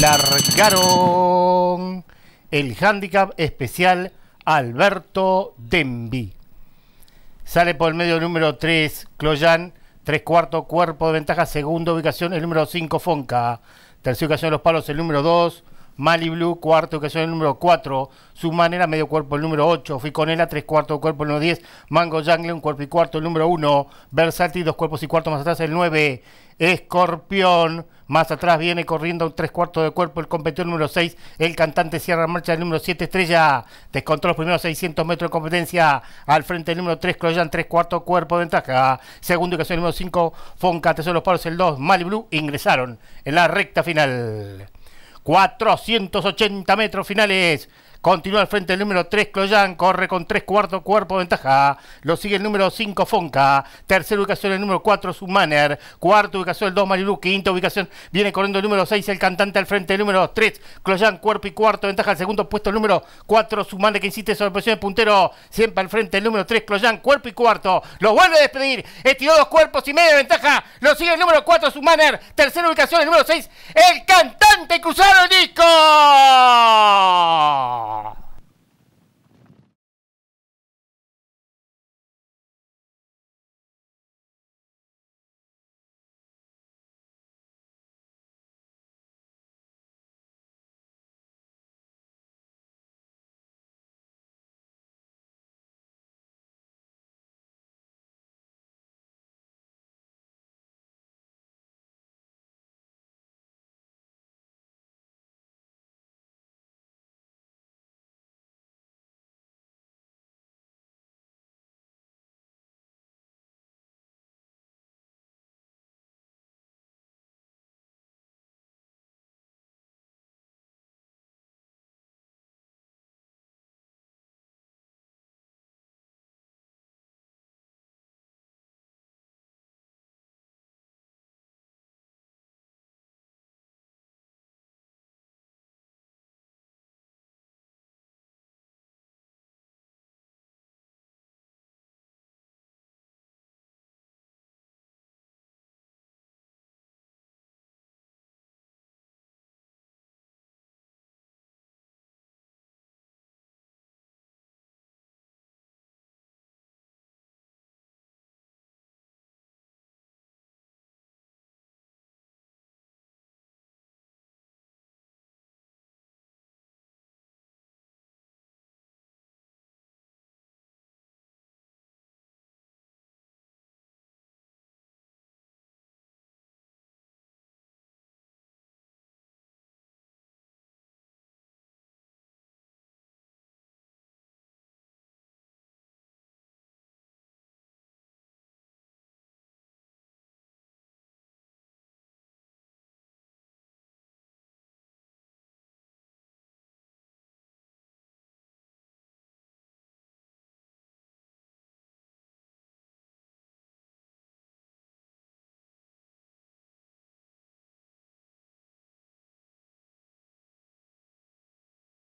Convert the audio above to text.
largaron el handicap especial Alberto Denby Sale por el medio número 3, Cloyan. Tres cuartos, cuerpo de ventaja. Segunda ubicación, el número 5, Fonca. Tercera ubicación los palos, el número 2, Mali Blue, cuarto, que son el número 4. manera medio cuerpo, el número 8. a tres cuartos, cuerpo, el número 10. Mango Jungle, un cuerpo y cuarto, el número 1. Versati, dos cuerpos y cuarto más atrás, el 9. Escorpión, más atrás viene corriendo tres cuartos de cuerpo el competidor número 6. El cantante cierra marcha el número 7, Estrella. descontró los primeros 600 metros de competencia. Al frente el número 3, Croyan, tres cuartos cuerpo de ventaja. Segundo que son el número 5, Fonca, Tesoro los Paros, el 2. Mali Blue ingresaron en la recta final. 480 metros finales. Continúa al frente el número 3, Cloyan, corre con 3 cuarto cuerpo ventaja. Lo sigue el número 5, Fonca. Tercera ubicación el número 4, Sumaner. Cuarta ubicación el 2, Marilu. Quinta ubicación viene corriendo el número 6, el cantante al frente el número 3, Cloyan, cuerpo y cuarto ventaja. El segundo puesto el número 4, Sumaner que insiste sobre posición de puntero. Siempre al frente el número 3, Cloyan, cuerpo y cuarto. Lo vuelve a despedir. Estiró dos cuerpos y medio de ventaja. Lo sigue el número 4, Sumaner. Tercera ubicación el número 6, el cantante. cruzado el disco.